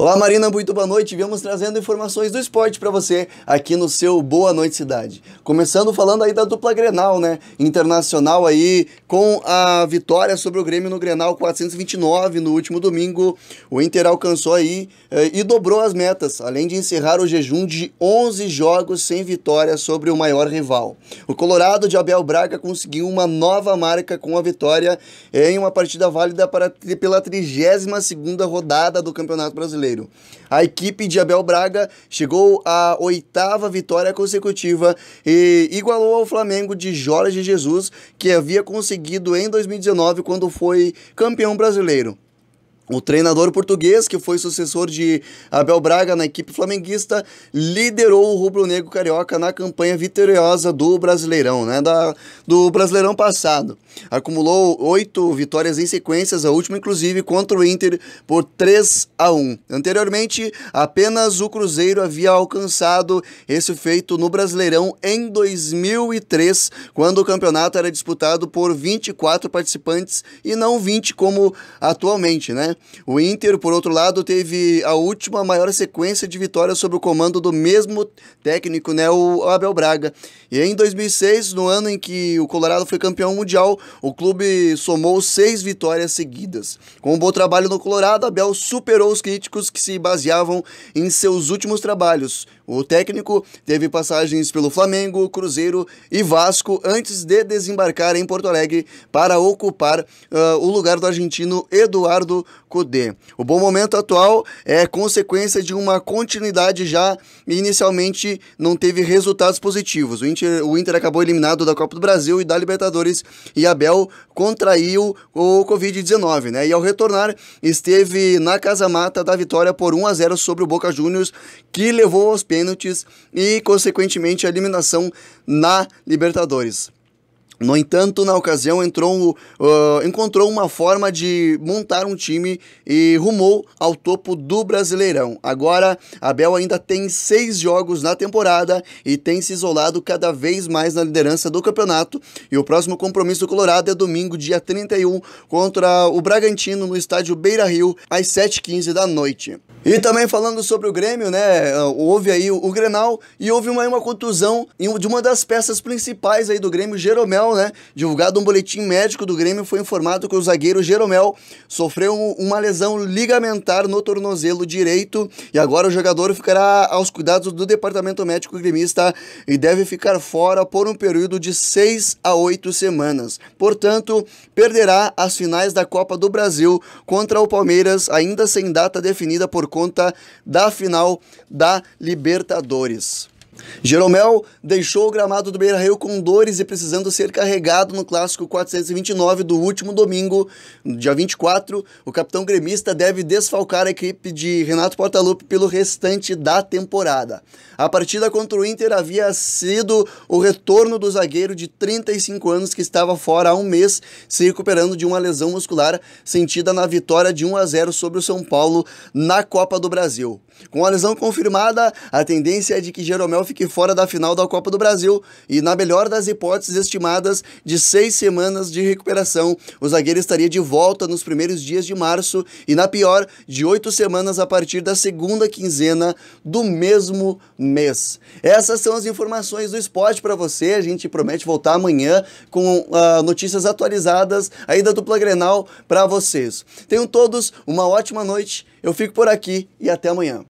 Olá Marina, muito boa noite. Viemos trazendo informações do esporte para você aqui no seu Boa Noite Cidade. Começando falando aí da dupla Grenal, né? Internacional aí com a vitória sobre o Grêmio no Grenal 429 no último domingo. O Inter alcançou aí eh, e dobrou as metas, além de encerrar o jejum de 11 jogos sem vitória sobre o maior rival. O Colorado de Abel Braga conseguiu uma nova marca com a vitória eh, em uma partida válida para, pela 32ª rodada do Campeonato Brasileiro brasileiro. A equipe de Abel Braga chegou à oitava vitória consecutiva e igualou ao Flamengo de Jorge Jesus, que havia conseguido em 2019 quando foi campeão brasileiro. O treinador português, que foi sucessor de Abel Braga na equipe flamenguista, liderou o rubro-negro carioca na campanha vitoriosa do Brasileirão, né? Da, do Brasileirão passado. Acumulou oito vitórias em sequências, a última inclusive contra o Inter por 3 a 1. Anteriormente, apenas o Cruzeiro havia alcançado esse feito no Brasileirão em 2003, quando o campeonato era disputado por 24 participantes e não 20 como atualmente, né? O Inter, por outro lado, teve a última maior sequência de vitórias sob o comando do mesmo técnico, né, o Abel Braga. E em 2006, no ano em que o Colorado foi campeão mundial, o clube somou seis vitórias seguidas. Com um bom trabalho no Colorado, Abel superou os críticos que se baseavam em seus últimos trabalhos, o técnico teve passagens pelo Flamengo, Cruzeiro e Vasco antes de desembarcar em Porto Alegre para ocupar uh, o lugar do argentino Eduardo Cudê. O bom momento atual é consequência de uma continuidade já inicialmente não teve resultados positivos. O Inter, o Inter acabou eliminado da Copa do Brasil e da Libertadores e Abel contraiu o Covid-19, né? E ao retornar esteve na casa mata da vitória por 1 a 0 sobre o Boca Juniors, que levou aos pênaltis pênaltis e, consequentemente, a eliminação na Libertadores. No entanto, na ocasião, entrou, uh, encontrou uma forma de montar um time e rumou ao topo do Brasileirão. Agora, Abel ainda tem seis jogos na temporada e tem se isolado cada vez mais na liderança do campeonato. E o próximo compromisso do Colorado é domingo, dia 31, contra o Bragantino no estádio Beira Rio, às 7h15 da noite. E também falando sobre o Grêmio, né? Houve aí o, o Grenal e houve uma, uma contusão de uma das peças principais aí do Grêmio, Jeromel né? Divulgado um boletim médico do Grêmio, foi informado que o zagueiro Jeromel sofreu uma lesão ligamentar no tornozelo direito e agora o jogador ficará aos cuidados do departamento médico gremista e deve ficar fora por um período de seis a oito semanas. Portanto, perderá as finais da Copa do Brasil contra o Palmeiras, ainda sem data definida por conta da final da Libertadores. Jeromel deixou o gramado do Beira-Rio com dores e precisando ser carregado no clássico 429 do último domingo, dia 24. O capitão gremista deve desfalcar a equipe de Renato Portaluppi pelo restante da temporada. A partida contra o Inter havia sido o retorno do zagueiro de 35 anos que estava fora há um mês, se recuperando de uma lesão muscular sentida na vitória de 1 a 0 sobre o São Paulo na Copa do Brasil. Com a lesão confirmada, a tendência é de que Jeromel fique fora da final da Copa do Brasil e, na melhor das hipóteses estimadas, de seis semanas de recuperação. O zagueiro estaria de volta nos primeiros dias de março e, na pior, de oito semanas a partir da segunda quinzena do mesmo mês. Essas são as informações do esporte para você. A gente promete voltar amanhã com uh, notícias atualizadas aí da dupla Grenal para vocês. Tenham todos uma ótima noite. Eu fico por aqui e até amanhã.